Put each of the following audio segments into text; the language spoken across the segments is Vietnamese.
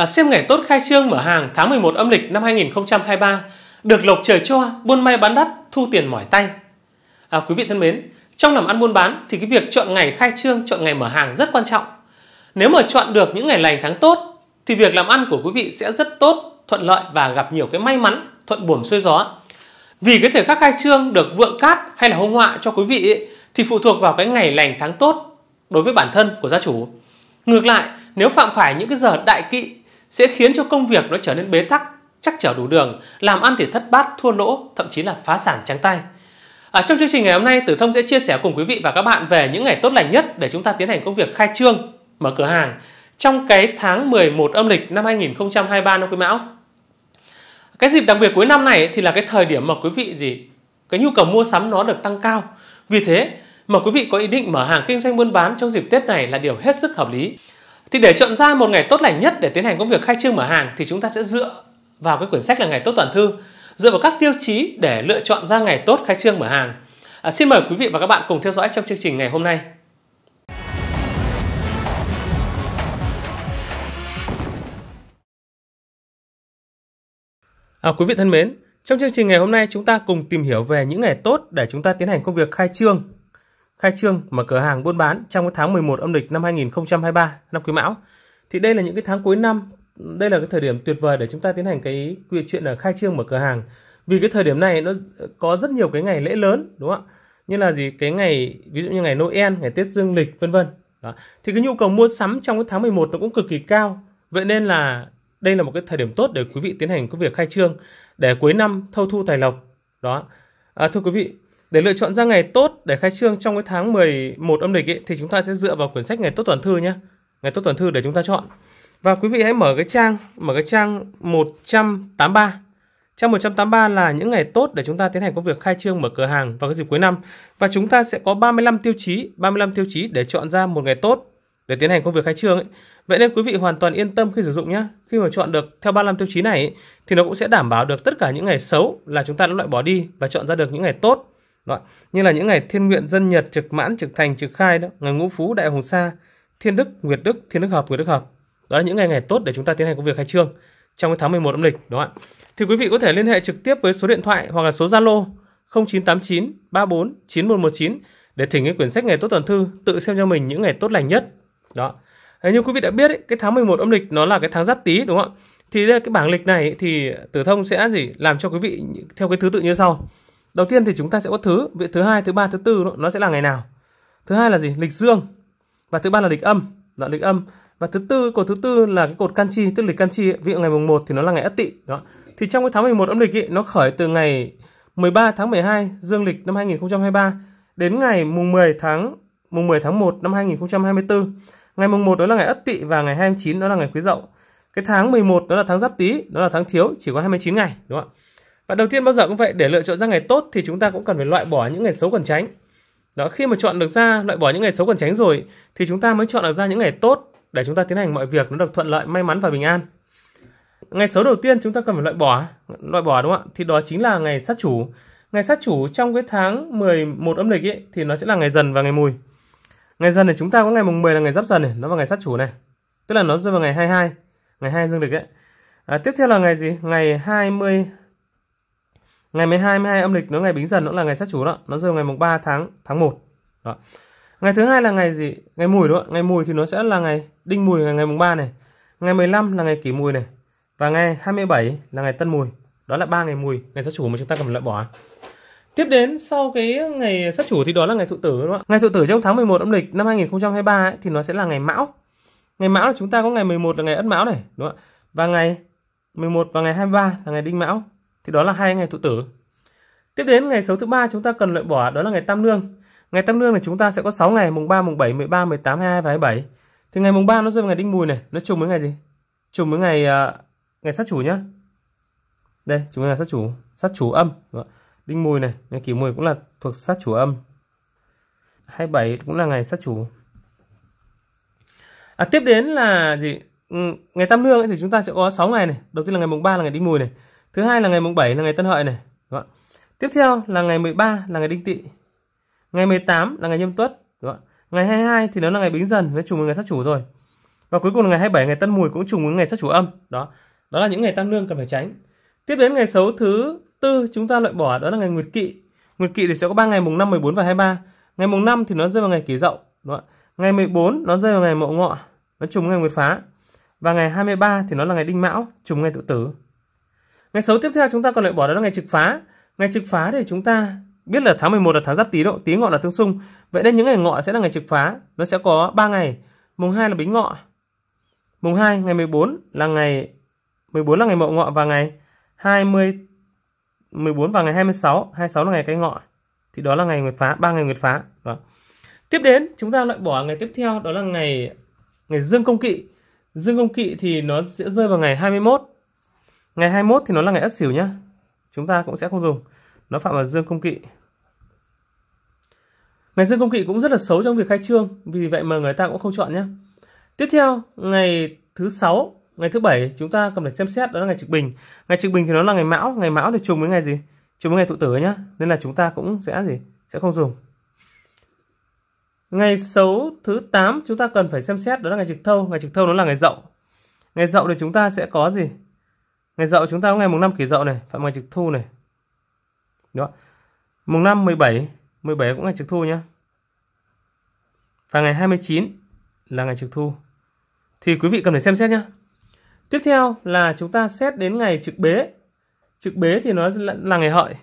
à, xem ngày tốt khai trương mở hàng tháng 11 âm lịch năm 2023 được lộc trời cho buôn may bán đắt thu tiền mỏi tay à, quý vị thân mến trong làm ăn buôn bán thì cái việc chọn ngày khai trương chọn ngày mở hàng rất quan trọng nếu mà chọn được những ngày lành tháng tốt thì việc làm ăn của quý vị sẽ rất tốt thuận lợi và gặp nhiều cái may mắn thuận buồm xuôi gió vì cái thời khắc khai trương được vượng cát hay là hung họa cho quý vị ấy, thì phụ thuộc vào cái ngày lành tháng tốt đối với bản thân của gia chủ ngược lại nếu phạm phải những cái giờ đại kỵ sẽ khiến cho công việc nó trở nên bế tắc, chắc trở đủ đường, làm ăn thì thất bát, thua lỗ, thậm chí là phá sản trắng tay. À, trong chương trình ngày hôm nay, Tử Thông sẽ chia sẻ cùng quý vị và các bạn về những ngày tốt lành nhất để chúng ta tiến hành công việc khai trương, mở cửa hàng trong cái tháng 11 âm lịch năm 2023 năm Quý Mão. Cái dịp đặc biệt cuối năm này thì là cái thời điểm mà quý vị gì cái nhu cầu mua sắm nó được tăng cao. Vì thế mà quý vị có ý định mở hàng kinh doanh buôn bán trong dịp Tết này là điều hết sức hợp lý. Thì để chọn ra một ngày tốt lành nhất để tiến hành công việc khai trương mở hàng thì chúng ta sẽ dựa vào cái quyển sách là ngày tốt toàn thư, dựa vào các tiêu chí để lựa chọn ra ngày tốt khai trương mở hàng. À, xin mời quý vị và các bạn cùng theo dõi trong chương trình ngày hôm nay. À, quý vị thân mến, trong chương trình ngày hôm nay chúng ta cùng tìm hiểu về những ngày tốt để chúng ta tiến hành công việc khai trương khai trương mở cửa hàng buôn bán trong cái tháng 11 âm lịch năm 2023 năm Quý Mão thì đây là những cái tháng cuối năm đây là cái thời điểm tuyệt vời để chúng ta tiến hành cái quy chuyện là khai trương mở cửa hàng vì cái thời điểm này nó có rất nhiều cái ngày lễ lớn đúng không ạ như là gì cái ngày ví dụ như ngày Noel ngày Tết Dương lịch vân vân đó. thì cái nhu cầu mua sắm trong cái tháng 11 nó cũng cực kỳ cao vậy nên là đây là một cái thời điểm tốt để quý vị tiến hành cái việc khai trương để cuối năm thâu thu tài lộc đó à, thưa quý vị để lựa chọn ra ngày tốt để khai trương trong cái tháng 11 âm lịch ấy, thì chúng ta sẽ dựa vào quyển sách ngày tốt toàn thư nhé ngày tốt toàn thư để chúng ta chọn và quý vị hãy mở cái trang mở cái trang 183 trang 183 là những ngày tốt để chúng ta tiến hành công việc khai trương mở cửa hàng vào cái dịp cuối năm và chúng ta sẽ có 35 tiêu chí 35 tiêu chí để chọn ra một ngày tốt để tiến hành công việc khai trương ấy. Vậy nên quý vị hoàn toàn yên tâm khi sử dụng nhé. Khi mà chọn được theo 35 tiêu chí này ấy, thì nó cũng sẽ đảm bảo được tất cả những ngày xấu là chúng ta đã loại bỏ đi và chọn ra được những ngày tốt đó. Như là những ngày thiên nguyện dân nhật trực mãn, trực thành, trực khai đó, ngày ngũ phú, đại hùng sa, thiên đức, nguyệt đức, thiên đức hợp, nguyệt đức hợp. Đó là những ngày ngày tốt để chúng ta tiến hành công việc khai trương trong cái tháng 11 âm lịch đúng không ạ? Thì quý vị có thể liên hệ trực tiếp với số điện thoại hoặc là số Zalo 0989 34 9119 để thỉnh cái quyển sách ngày tốt tuần thư tự xem cho mình những ngày tốt lành nhất. Đó. Thế như quý vị đã biết ấy, cái tháng 11 âm lịch nó là cái tháng giáp tý đúng không ạ? Thì cái bảng lịch này ấy, thì tử thông sẽ gì làm cho quý vị theo cái thứ tự như sau đầu tiên thì chúng ta sẽ có thứ vậy thứ hai thứ ba thứ tư nó sẽ là ngày nào thứ hai là gì lịch dương và thứ ba là lịch âm đó lịch âm và thứ tư cột thứ tư là cái cột canchi tức lịch canchi ví dụ ngày mùng 1 thì nó là ngày ất tỵ đó thì trong cái tháng 11 âm lịch ấy, nó khởi từ ngày 13 tháng 12 dương lịch năm 2023 đến ngày mùng 10 tháng mùng 10 tháng 1 năm 2024 ngày mùng 1 đó là ngày ất tỵ và ngày 29 đó là ngày quý dậu cái tháng 11 đó là tháng giáp tý đó là tháng thiếu chỉ có 29 ngày đúng không ạ và đầu tiên bao giờ cũng vậy, để lựa chọn ra ngày tốt thì chúng ta cũng cần phải loại bỏ những ngày xấu cần tránh. Đó, khi mà chọn được ra, loại bỏ những ngày xấu cần tránh rồi thì chúng ta mới chọn được ra những ngày tốt để chúng ta tiến hành mọi việc nó được thuận lợi, may mắn và bình an. Ngày xấu đầu tiên chúng ta cần phải loại bỏ, loại bỏ đúng không ạ? Thì đó chính là ngày sát chủ. Ngày sát chủ trong cái tháng 11 âm lịch ấy, thì nó sẽ là ngày dần và ngày mùi. Ngày dần thì chúng ta có ngày mùng 10 là ngày giáp dần này, nó vào ngày sát chủ này. Tức là nó rơi vào ngày 22, ngày 2 dương lịch ấy. À, tiếp theo là ngày gì? Ngày 20 ngày 12 12 âm lịch nó ngày Bính Dần nó là ngày sát chủ đó nó rơi ngày mùng 3 tháng tháng 1 đó. ngày thứ hai là ngày gì ngày mùi đúng không ngày mùi thì nó sẽ là ngày đinh mùi ngày ngày mùng 3 này ngày 15 là ngày kỷ mùi này và ngày 27 là ngày tân mùi đó là ba ngày mùi ngày sát chủ mà chúng ta cần loại bỏ Tiếp đến sau cái ngày sát chủ thì đó là ngày thụ tử đúng không ạ? Ngày thụ tử trong tháng 11 âm lịch năm 2023 ấy, thì nó sẽ là ngày Mão. Ngày Mão là chúng ta có ngày 11 là ngày Ất Mão này, đúng không ạ? Và ngày 11 và ngày 23 là ngày Đinh Mão thì đó là hai ngày thụ tử. Tiếp đến ngày xấu thứ ba chúng ta cần loại bỏ đó là ngày tam lương. Ngày tam lương thì chúng ta sẽ có 6 ngày mùng 3, mùng 7, 13, 18, 22 và 27. Thì ngày mùng 3 nó rơi vào ngày đinh mùi này, nó trùng với ngày gì? Trùng với ngày uh, ngày sát chủ nhá. Đây, chúng là sát chủ, sát chủ âm. Đinh mùi này, ngày kỷ mùi cũng là thuộc sát chủ âm. 27 cũng là ngày sát chủ. À, tiếp đến là gì? Ừ, ngày tam lương ấy thì chúng ta sẽ có 6 ngày này. Đầu tiên là ngày mùng 3 là ngày đinh mùi này. Thứ hai là ngày mùng 7 là ngày Tân Hợi này. Đúng không? Tiếp theo là ngày 13 là ngày Đinh Tỵ. Ngày 18 là ngày Nhâm Tuất. Đúng không? Ngày 22 thì nó là ngày Bính Dần, nó trùng với ngày sát chủ rồi. Và cuối cùng là ngày 27 ngày Tân Mùi cũng trùng với ngày sát chủ âm. Đó. Đó là những ngày tam lương cần phải tránh. Tiếp đến ngày xấu thứ tư chúng ta loại bỏ đó là ngày Nguyệt Kỵ. Nguyệt Kỵ thì sẽ có 3 ngày mùng 5, 14 và 23. Ngày mùng 5 thì nó rơi vào ngày Kỷ Dậu, đúng không? Ngày 14 nó rơi vào ngày Mậu Ngọ, nó trùng ngày Nguyệt Phá. Và ngày 23 thì nó là ngày Đinh Mão, trùng ngày Tự Tử. Ngày xấu tiếp theo chúng ta còn loại bỏ đó là ngày trực phá. Ngày trực phá thì chúng ta biết là tháng 11 là tháng giáp tý độ, tý ngọ là tương xung. Vậy nên những ngày ngọ sẽ là ngày trực phá, nó sẽ có 3 ngày. Mùng 2 là bính ngọ. Mùng 2 ngày 14 là ngày 14 là ngày mậu ngọ và ngày 20 14 và ngày 26, 26 là ngày cái ngọ. Thì đó là ngày nguyệt phá, 3 ngày nguyệt phá. Đó. Tiếp đến chúng ta loại bỏ ngày tiếp theo đó là ngày ngày dương công kỵ. Dương công kỵ thì nó sẽ rơi vào ngày 21 Ngày 21 thì nó là ngày Ất Sửu nhá. Chúng ta cũng sẽ không dùng. Nó phạm vào dương cung kỵ. Ngày dương cung kỵ cũng rất là xấu trong việc khai trương, vì vậy mà người ta cũng không chọn nhá Tiếp theo, ngày thứ sáu, ngày thứ bảy chúng ta cần phải xem xét đó là ngày trực bình. Ngày trực bình thì nó là ngày mão, ngày mão thì trùng với ngày gì? Trùng với ngày tụ tử nhá. Nên là chúng ta cũng sẽ gì? Sẽ không dùng. Ngày xấu thứ 8 chúng ta cần phải xem xét đó là ngày trực thâu. Ngày trực thâu nó là ngày dậu. Ngày dậu thì chúng ta sẽ có gì? Ngày dậu chúng ta có ngày mùng 5 kỷ dậu này, phạm ngày trực thu này. Đó. Mùng 5 17, 17 cũng ngày trực thu nhé. Và ngày 29 là ngày trực thu. Thì quý vị cần phải xem xét nhá. Tiếp theo là chúng ta xét đến ngày trực bế. Trực bế thì nó là, là ngày hợi.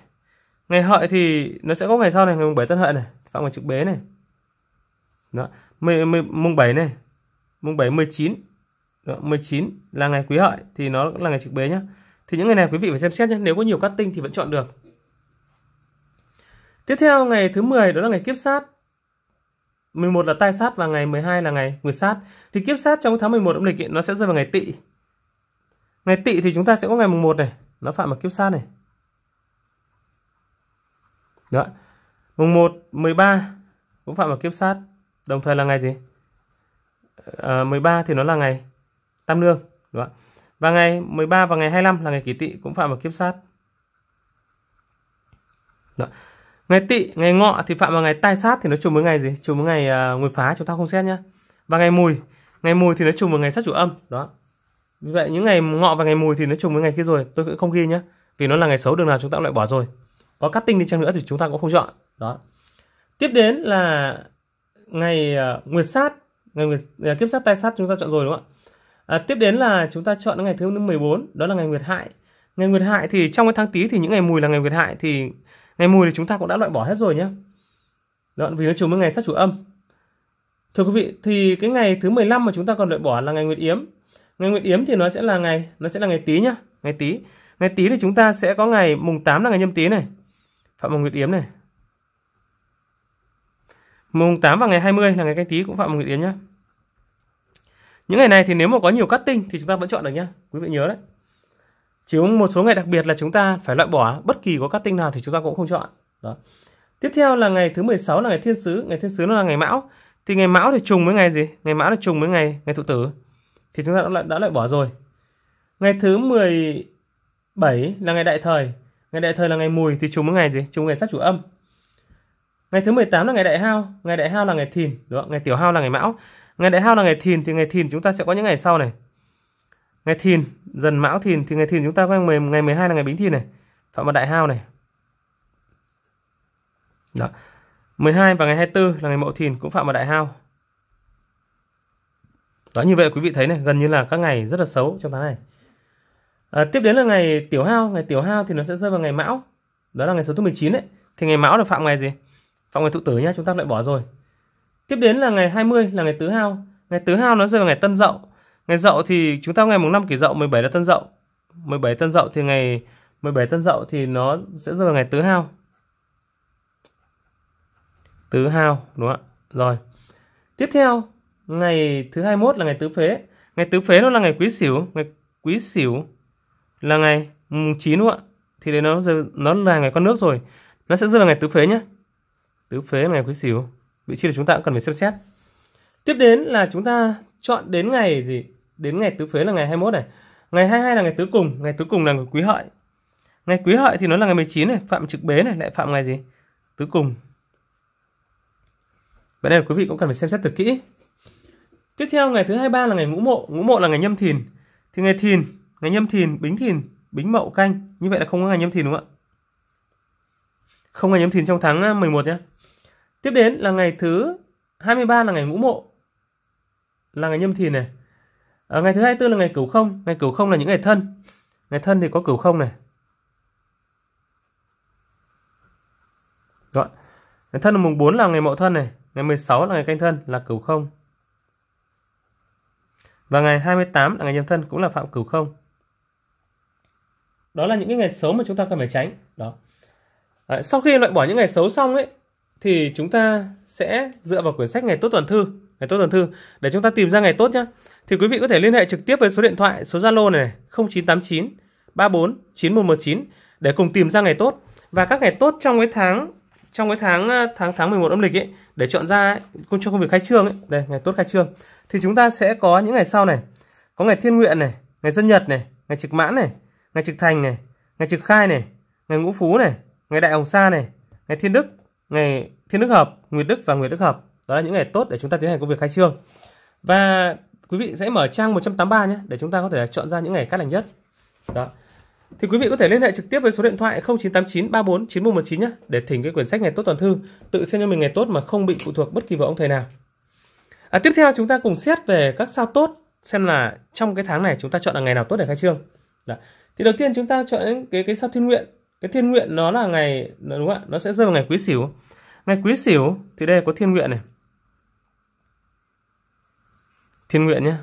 Ngày hợi thì nó sẽ có ngày sau này, ngày mùng 7 tân hợi này, phạm ngày trực bế này. Đó. Mùng 7 này, mùng 7 19 đó, 19 là ngày quý hợi thì nó là ngày trực bế nhá. Thì những ngày này quý vị phải xem xét nhé. Nếu có nhiều cắt tinh thì vẫn chọn được. Tiếp theo ngày thứ 10 đó là ngày kiếp sát. 11 là tai sát và ngày 12 là ngày nguyệt sát. Thì kiếp sát trong tháng 11 âm lịch ấy, nó sẽ rơi vào ngày tỵ. Ngày tỵ thì chúng ta sẽ có ngày mùng 1 này, nó phạm vào kiếp sát này. Đó. Mùng 1, 13 cũng phạm vào kiếp sát, đồng thời là ngày gì? À, ờ, 13 thì nó là ngày tam nương đúng không? và ngày 13 và ngày 25 là ngày kỷ tỵ cũng phạm vào kiếp sát đó. Dạ. ngày tỵ ngày ngọ thì phạm vào ngày tai sát thì nó trùng với ngày gì trùng với ngày uh, à, người phá chúng ta không xét nhá và ngày mùi ngày mùi thì nó trùng với ngày sát chủ âm đó vì vậy những ngày ngọ và ngày mùi thì nó trùng với ngày kia rồi tôi cũng không ghi nhá vì nó là ngày xấu đường nào chúng ta cũng lại bỏ rồi có cắt tinh đi chăng nữa thì chúng ta cũng không chọn đó tiếp đến là ngày uh, nguyệt sát ngày nguyệt, uh, kiếp sát tai sát chúng ta chọn rồi đúng không ạ À, tiếp đến là chúng ta chọn ngày thứ 14, đó là ngày Nguyệt Hại. Ngày Nguyệt Hại thì trong cái tháng Tý thì những ngày mùi là ngày Nguyệt Hại thì ngày mùi thì chúng ta cũng đã loại bỏ hết rồi nhé. Đó, vì nó trùng với ngày sát chủ âm. Thưa quý vị, thì cái ngày thứ 15 mà chúng ta còn loại bỏ là ngày Nguyệt Yếm. Ngày Nguyệt Yếm thì nó sẽ là ngày nó sẽ là ngày Tý nhá, ngày Tý. Ngày Tý thì chúng ta sẽ có ngày mùng 8 là ngày Nhâm Tý này. Phạm vào Nguyệt Yếm này. Mùng 8 và ngày 20 là ngày Canh Tý cũng phạm vào Nguyệt Yếm nhá những ngày này thì nếu mà có nhiều cutting thì chúng ta vẫn chọn được nhé quý vị nhớ đấy chỉ một số ngày đặc biệt là chúng ta phải loại bỏ bất kỳ có cutting nào thì chúng ta cũng không chọn đó tiếp theo là ngày thứ 16 là ngày thiên sứ ngày thiên sứ nó là ngày mão thì ngày mão thì trùng với ngày gì ngày mão là trùng với ngày ngày thụ tử thì chúng ta đã, đã loại bỏ rồi ngày thứ 17 là ngày đại thời ngày đại thời là ngày mùi thì trùng với ngày gì trùng ngày sát chủ âm ngày thứ 18 là ngày đại hao ngày đại hao là ngày thìn đúng không? ngày tiểu hao là ngày mão ngày đại hao là ngày thìn thì ngày thìn chúng ta sẽ có những ngày sau này ngày thìn dần mão thìn thì ngày thìn chúng ta có ngày, ngày 12 là ngày bính thìn này phạm vào đại hao này đó 12 và ngày 24 là ngày mậu thìn cũng phạm vào đại hao đó như vậy quý vị thấy này gần như là các ngày rất là xấu trong tháng này à, tiếp đến là ngày tiểu hao ngày tiểu hao thì nó sẽ rơi vào ngày mão đó là ngày số thứ 19 đấy thì ngày mão là phạm ngày gì phạm ngày thụ tử nhá chúng ta lại bỏ rồi Tiếp đến là ngày 20 là ngày tứ hao. Ngày tứ hao nó rơi vào ngày tân dậu. Ngày dậu thì chúng ta ngày mùng 5 kỷ dậu 17 là tân dậu. 17 tân dậu thì ngày 17 tân dậu thì nó sẽ rơi vào ngày tứ hao. Tứ hao đúng không ạ? Rồi. Tiếp theo, ngày thứ 21 là ngày tứ phế. Ngày tứ phế nó là ngày quý sửu, ngày quý sửu là ngày mùng 9 đúng không ạ? Thì đấy nó nó là ngày con nước rồi. Nó sẽ rơi vào ngày tứ phế nhá. Tứ phế là ngày quý sửu vị trí là chúng ta cũng cần phải xem xét tiếp đến là chúng ta chọn đến ngày gì đến ngày tứ phế là ngày 21 này ngày 22 là ngày tứ cùng ngày tứ cùng là ngày quý hợi ngày quý hợi thì nó là ngày 19 này phạm trực bế này lại phạm ngày gì tứ cùng vậy nên quý vị cũng cần phải xem xét thật kỹ tiếp theo ngày thứ 23 là ngày ngũ mộ ngũ mộ là ngày nhâm thìn thì ngày thìn ngày nhâm thìn bính thìn bính mậu canh như vậy là không có ngày nhâm thìn đúng không ạ không ngày nhâm thìn trong tháng 11 ờ, nhé Tiếp đến là ngày thứ 23 là ngày ngũ mộ. Là ngày nhâm thìn này. À, ngày thứ 24 là ngày cửu không. Ngày cửu không là những ngày thân. Ngày thân thì có cửu không này. Rồi. Ngày thân là mùng 4 là ngày mộ thân này. Ngày 16 là ngày canh thân là cửu không. Và ngày 28 là ngày nhâm thân cũng là phạm cửu không. Đó là những cái ngày xấu mà chúng ta cần phải tránh. Đó. À, sau khi loại bỏ những ngày xấu xong ấy thì chúng ta sẽ dựa vào quyển sách ngày tốt tuần thư ngày tốt tuần thư để chúng ta tìm ra ngày tốt nhé thì quý vị có thể liên hệ trực tiếp với số điện thoại số zalo này 0989 34 9119 để cùng tìm ra ngày tốt và các ngày tốt trong cái tháng trong cái tháng ờ, tháng tháng 11 âm lịch ấy để chọn ra công cho công việc khai trương ấy, đây ngày tốt khai trương thì chúng ta sẽ có những ngày sau này có ngày thiên nguyện này ngày dân nhật này ngày trực mãn này ngày trực thành này ngày trực khai này ngày ngũ phú này ngày đại hồng sa này ngày thiên đức ngày Thiên Đức Hợp, Nguyệt Đức và Nguyệt Đức Hợp. Đó là những ngày tốt để chúng ta tiến hành công việc khai trương. Và quý vị sẽ mở trang 183 nhé để chúng ta có thể chọn ra những ngày cát lành nhất. Đó. Thì quý vị có thể liên hệ trực tiếp với số điện thoại 0989 34 9119 nhé để thỉnh cái quyển sách ngày tốt toàn thư, tự xem cho mình ngày tốt mà không bị phụ thuộc bất kỳ vào ông thầy nào. À, tiếp theo chúng ta cùng xét về các sao tốt xem là trong cái tháng này chúng ta chọn là ngày nào tốt để khai trương. Đó. Thì đầu tiên chúng ta chọn cái cái sao thiên nguyện cái thiên nguyện nó là ngày đúng không ạ nó sẽ rơi vào ngày quý sửu ngày quý sửu thì đây có thiên nguyện này thiên nguyện nhé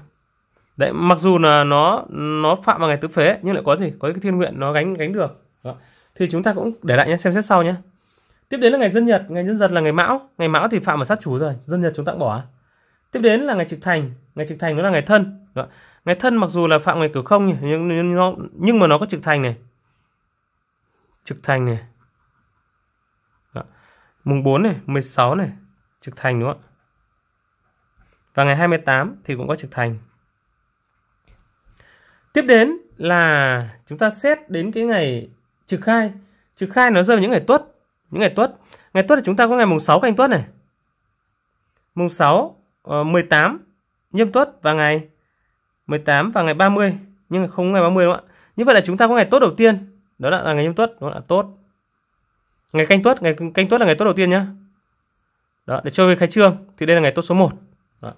đấy mặc dù là nó nó phạm vào ngày tứ phế nhưng lại có gì có cái thiên nguyện nó gánh gánh được Đó. thì chúng ta cũng để lại nhé xem xét sau nhé tiếp đến là ngày dân nhật ngày dân nhật là ngày mão ngày mão thì phạm vào sát chủ rồi dân nhật chúng ta cũng bỏ tiếp đến là ngày trực thành ngày trực thành nó là ngày thân Đó. ngày thân mặc dù là phạm ngày cửu không nhưng, nhưng, nhưng mà nó có trực thành này trực thành này Đó. Dạ. mùng 4 này 16 này trực thành đúng không ạ và ngày 28 thì cũng có trực thành tiếp đến là chúng ta xét đến cái ngày trực khai trực khai nó rơi vào những ngày tuất những ngày tuất ngày tuất là chúng ta có ngày mùng 6 canh tuất này mùng 6 uh, 18 nhâm tuất và ngày 18 và ngày 30 nhưng không ngày 30 đúng không ạ như vậy là chúng ta có ngày tốt đầu tiên đó là, là ngày nhâm tuất đó là tốt ngày canh tuất ngày canh tuất là ngày tốt đầu tiên nhá đó để chơi với khai trương thì đây là ngày tốt số 1 đó.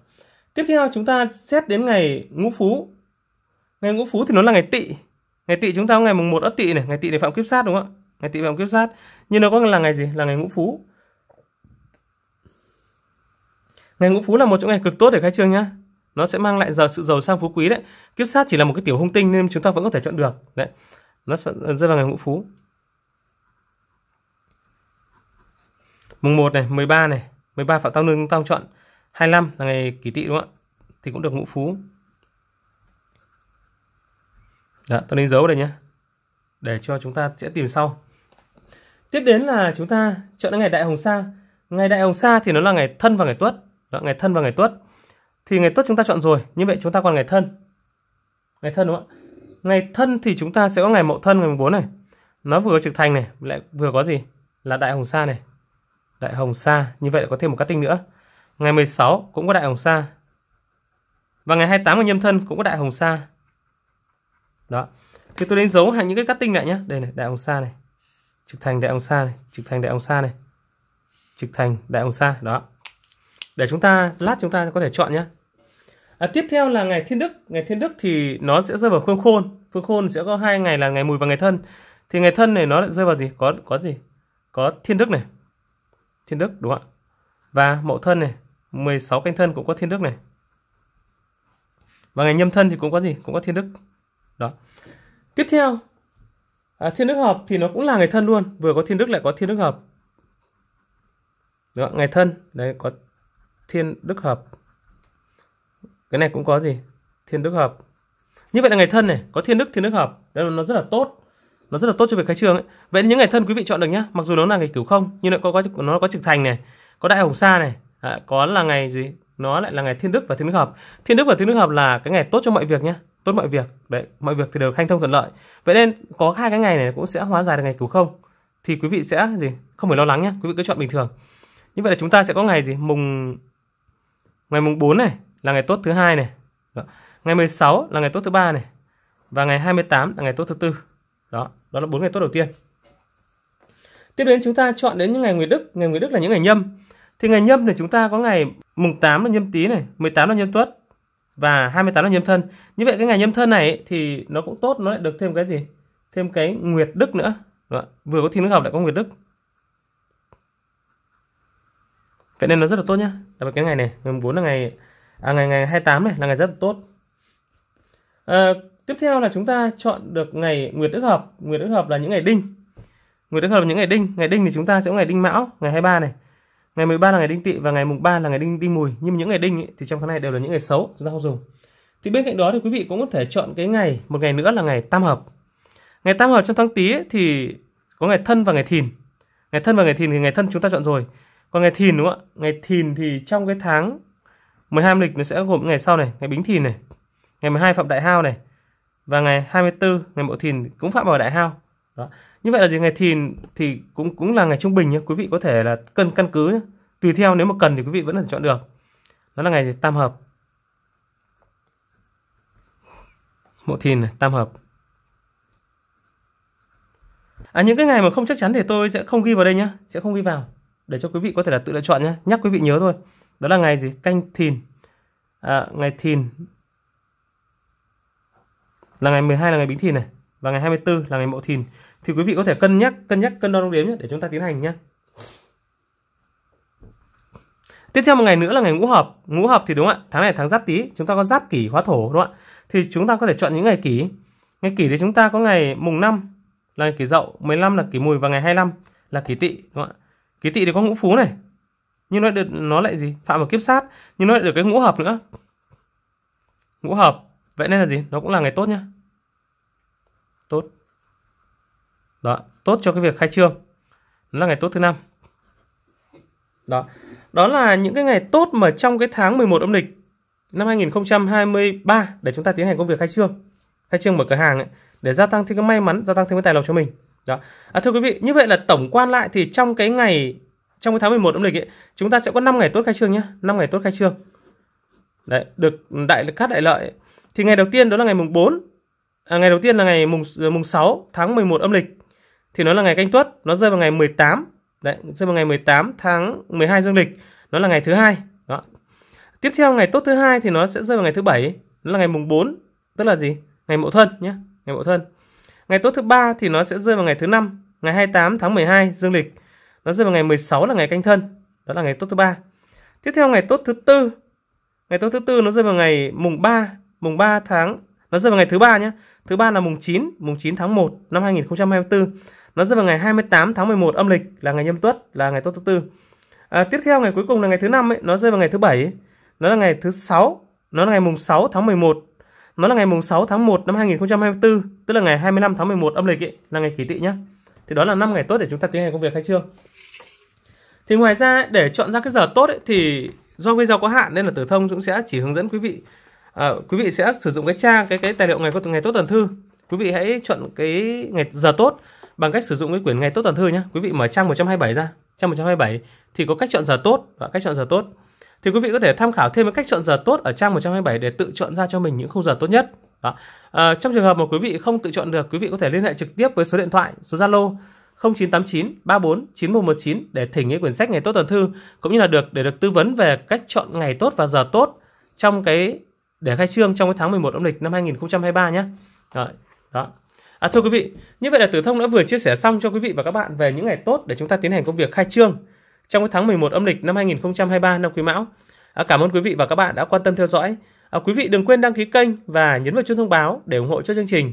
tiếp theo chúng ta xét đến ngày ngũ phú ngày ngũ phú thì nó là ngày tỵ ngày tỵ chúng ta có ngày mùng một ất tỵ này ngày tỵ để phạm kiếp sát đúng không ạ ngày tỵ phạm kiếp sát nhưng nó có là ngày gì là ngày ngũ phú ngày ngũ phú là một trong ngày cực tốt để khai trương nhá nó sẽ mang lại giờ sự giàu sang phú quý đấy kiếp sát chỉ là một cái tiểu hung tinh nên chúng ta vẫn có thể chọn được đấy nó rất là ngày ngũ phú mùng 1 này 13 này 13 phạm tăng lương tăng chọn 25 là ngày kỷ tỵ đúng không ạ thì cũng được ngũ phú đó, dạ, tôi đánh dấu đây nhé để cho chúng ta sẽ tìm sau tiếp đến là chúng ta chọn đến ngày đại hồng sa ngày đại hồng sa thì nó là ngày thân và ngày tuất đó, dạ, ngày thân và ngày tuất thì ngày tuất chúng ta chọn rồi như vậy chúng ta còn ngày thân ngày thân đúng không ạ Ngày thân thì chúng ta sẽ có ngày mậu thân ngày mùng 4 này. Nó vừa trực thành này, lại vừa có gì? Là đại hồng sa này. Đại hồng sa, như vậy có thêm một cát tinh nữa. Ngày 16 cũng có đại hồng sa. Và ngày 28 ngày nhâm thân cũng có đại hồng sa. Đó. Thì tôi đánh dấu hàng những cái cắt tinh lại nhé. Đây này, đại hồng sa này. Trực thành đại hồng sa này, trực thành đại hồng sa này. Trực thành đại hồng sa, đó. Để chúng ta lát chúng ta có thể chọn nhé. À, tiếp theo là ngày Thiên Đức. Ngày Thiên Đức thì nó sẽ rơi vào Phương Khôn. Phương Khôn sẽ có hai ngày là ngày Mùi và ngày Thân. Thì ngày Thân này nó lại rơi vào gì? Có có gì? Có Thiên Đức này. Thiên Đức đúng không ạ? Và Mậu Thân này, 16 canh Thân cũng có Thiên Đức này. Và ngày Nhâm Thân thì cũng có gì? Cũng có Thiên Đức. Đó. Tiếp theo à, Thiên Đức hợp thì nó cũng là ngày Thân luôn, vừa có Thiên Đức lại có Thiên Đức hợp. đúng không ngày Thân, đấy có Thiên Đức hợp cái này cũng có gì thiên đức hợp như vậy là ngày thân này có thiên đức thiên đức hợp đó là nó rất là tốt nó rất là tốt cho việc khai trương ấy. vậy những ngày thân quý vị chọn được nhá mặc dù nó là ngày cửu không nhưng lại có, có nó có trực thành này có đại hồng sa này à, có là ngày gì nó lại là ngày thiên đức và thiên đức hợp thiên đức và thiên đức hợp là cái ngày tốt cho mọi việc nhá tốt mọi việc đấy mọi việc thì đều hanh thông thuận lợi vậy nên có hai cái ngày này cũng sẽ hóa giải được ngày cửu không thì quý vị sẽ gì không phải lo lắng nhé quý vị cứ chọn bình thường như vậy là chúng ta sẽ có ngày gì mùng ngày mùng 4 này là ngày tốt thứ hai này đó. ngày 16 là ngày tốt thứ ba này và ngày 28 là ngày tốt thứ tư đó đó là bốn ngày tốt đầu tiên tiếp đến chúng ta chọn đến những ngày nguyệt đức ngày nguyệt đức là những ngày nhâm thì ngày nhâm thì chúng ta có ngày mùng 8 là nhâm tý này 18 là nhâm tuất và 28 là nhâm thân như vậy cái ngày nhâm thân này thì nó cũng tốt nó lại được thêm cái gì thêm cái nguyệt đức nữa đó. vừa có thiên nước học lại có nguyệt đức vậy nên nó rất là tốt nhá đặc biệt cái ngày này ngày 4 là ngày à, ngày ngày 28 này là ngày rất là tốt à, tiếp theo là chúng ta chọn được ngày nguyệt đức hợp nguyệt đức hợp là những ngày đinh nguyệt đức hợp là những ngày đinh ngày đinh thì chúng ta sẽ có ngày đinh mão ngày 23 này ngày 13 là ngày đinh tỵ và ngày mùng 3 là ngày đinh đinh mùi nhưng mà những ngày đinh ấy, thì trong tháng này đều là những ngày xấu chúng ta không dùng thì bên cạnh đó thì quý vị cũng có thể chọn cái ngày một ngày nữa là ngày tam hợp ngày tam hợp trong tháng tý thì có ngày thân và ngày thìn ngày thân và ngày thìn thì ngày thân chúng ta chọn rồi còn ngày thìn đúng không ạ ngày thìn thì trong cái tháng 12 âm lịch nó sẽ gồm những ngày sau này, ngày Bính Thìn này, ngày 12 phạm đại hao này và ngày 24 ngày Mậu Thìn cũng phạm vào đại hao. Đó. Như vậy là gì ngày Thìn thì cũng cũng là ngày trung bình nhé, quý vị có thể là cân căn cứ nhé. tùy theo nếu mà cần thì quý vị vẫn là chọn được. Đó là ngày tam hợp. Mậu Thìn này, tam hợp. À, những cái ngày mà không chắc chắn thì tôi sẽ không ghi vào đây nhé, sẽ không ghi vào để cho quý vị có thể là tự lựa chọn nhé, nhắc quý vị nhớ thôi đó là ngày gì canh thìn à, ngày thìn là ngày 12 là ngày bính thìn này và ngày 24 là ngày mậu thìn thì quý vị có thể cân nhắc cân nhắc cân đo đong đếm nhé để chúng ta tiến hành nhé tiếp theo một ngày nữa là ngày ngũ hợp ngũ hợp thì đúng ạ tháng này tháng giáp tý chúng ta có giáp kỷ hóa thổ đúng ạ thì chúng ta có thể chọn những ngày kỷ ngày kỷ thì chúng ta có ngày mùng 5 là ngày kỷ dậu 15 là kỷ mùi và ngày 25 là kỷ tỵ đúng không ạ kỷ tỵ thì có ngũ phú này nhưng nó được nó lại gì phạm một kiếp sát nhưng nó lại được cái ngũ hợp nữa ngũ hợp vậy nên là gì nó cũng là ngày tốt nhá tốt đó tốt cho cái việc khai trương nó là ngày tốt thứ năm đó đó là những cái ngày tốt mà trong cái tháng 11 âm lịch năm 2023 để chúng ta tiến hành công việc khai trương khai trương mở cửa hàng ấy, để gia tăng thêm cái may mắn gia tăng thêm cái tài lộc cho mình đó à, thưa quý vị như vậy là tổng quan lại thì trong cái ngày trong cái tháng 11 âm lịch ấy, chúng ta sẽ có 5 ngày tốt khai trương nhé 5 ngày tốt khai trương đấy được đại cát đại lợi thì ngày đầu tiên đó là ngày mùng 4 à, ngày đầu tiên là ngày mùng ờ, mùng 6 tháng 11 âm lịch thì nó là ngày canh tuất nó rơi vào ngày 18 đấy rơi vào ngày 18 tháng 12 dương lịch nó là ngày thứ hai đó tiếp theo ngày tốt thứ hai thì nó sẽ rơi vào ngày thứ bảy nó là ngày mùng 4 tức là gì ngày mậu thân nhé ngày mậu thân ngày tốt thứ ba thì nó sẽ rơi vào ngày thứ năm ngày 28 tháng 12 dương lịch nó rơi vào ngày 16 là ngày canh thân đó là ngày tốt thứ ba tiếp theo ngày tốt thứ tư ngày tốt thứ tư nó rơi vào ngày mùng 3 mùng 3 tháng nó rơi vào ngày thứ ba nhé thứ ba là mùng 9 mùng 9 tháng 1 năm 2024 nó rơi vào ngày 28 tháng 11 âm lịch là ngày nhâm tuất là ngày tốt thứ tư à, tiếp theo ngày cuối cùng là ngày thứ năm ấy nó rơi vào ngày thứ bảy nó là ngày thứ sáu nó là ngày mùng 6 tháng 11 nó là ngày mùng 6 tháng 1 năm 2024 tức là ngày 25 tháng 11 âm lịch ấy, là ngày kỷ tỵ nhá thì đó là năm ngày tốt để chúng ta tiến hành công việc hay chưa thì ngoài ra để chọn ra cái giờ tốt ấy, thì do video có hạn nên là tử thông cũng sẽ chỉ hướng dẫn quý vị à, quý vị sẽ sử dụng cái trang cái cái tài liệu ngày có ngày tốt tuần thư quý vị hãy chọn cái ngày giờ tốt bằng cách sử dụng cái quyển ngày tốt tuần thư nhé quý vị mở trang 127 ra trang 127 thì có cách chọn giờ tốt và cách chọn giờ tốt thì quý vị có thể tham khảo thêm cái cách chọn giờ tốt ở trang 127 để tự chọn ra cho mình những khung giờ tốt nhất đó. À, trong trường hợp mà quý vị không tự chọn được quý vị có thể liên hệ trực tiếp với số điện thoại số zalo 0989 34 9119 để thỉnh cái quyển sách Ngày tốt tuần thư cũng như là được để được tư vấn về cách chọn ngày tốt và giờ tốt trong cái để khai trương trong cái tháng 11 âm lịch năm 2023 nhé. Rồi, đó. À, thưa quý vị, như vậy là Tử Thông đã vừa chia sẻ xong cho quý vị và các bạn về những ngày tốt để chúng ta tiến hành công việc khai trương trong cái tháng 11 âm lịch năm 2023 năm Quý Mão. À, cảm ơn quý vị và các bạn đã quan tâm theo dõi. À, quý vị đừng quên đăng ký kênh và nhấn vào chuông thông báo để ủng hộ cho chương trình.